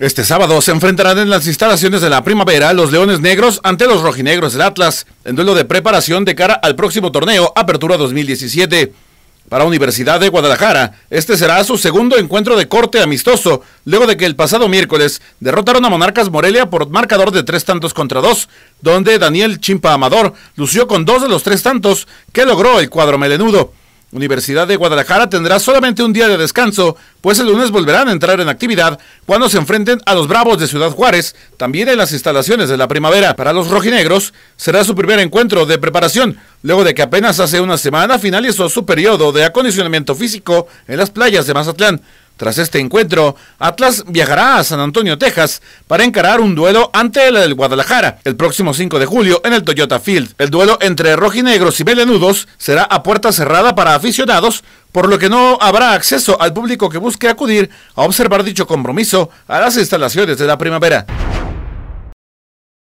Este sábado se enfrentarán en las instalaciones de la primavera los Leones Negros ante los Rojinegros del Atlas, en duelo de preparación de cara al próximo torneo Apertura 2017. Para Universidad de Guadalajara, este será su segundo encuentro de corte amistoso, luego de que el pasado miércoles derrotaron a Monarcas Morelia por marcador de tres tantos contra dos, donde Daniel Chimpa Amador lució con dos de los tres tantos que logró el cuadro melenudo. Universidad de Guadalajara tendrá solamente un día de descanso, pues el lunes volverán a entrar en actividad cuando se enfrenten a los Bravos de Ciudad Juárez, también en las instalaciones de la primavera. Para los rojinegros será su primer encuentro de preparación, luego de que apenas hace una semana finalizó su periodo de acondicionamiento físico en las playas de Mazatlán. Tras este encuentro, Atlas viajará a San Antonio, Texas, para encarar un duelo ante el del Guadalajara el próximo 5 de julio en el Toyota Field. El duelo entre rojinegros y melenudos será a puerta cerrada para aficionados, por lo que no habrá acceso al público que busque acudir a observar dicho compromiso a las instalaciones de la primavera.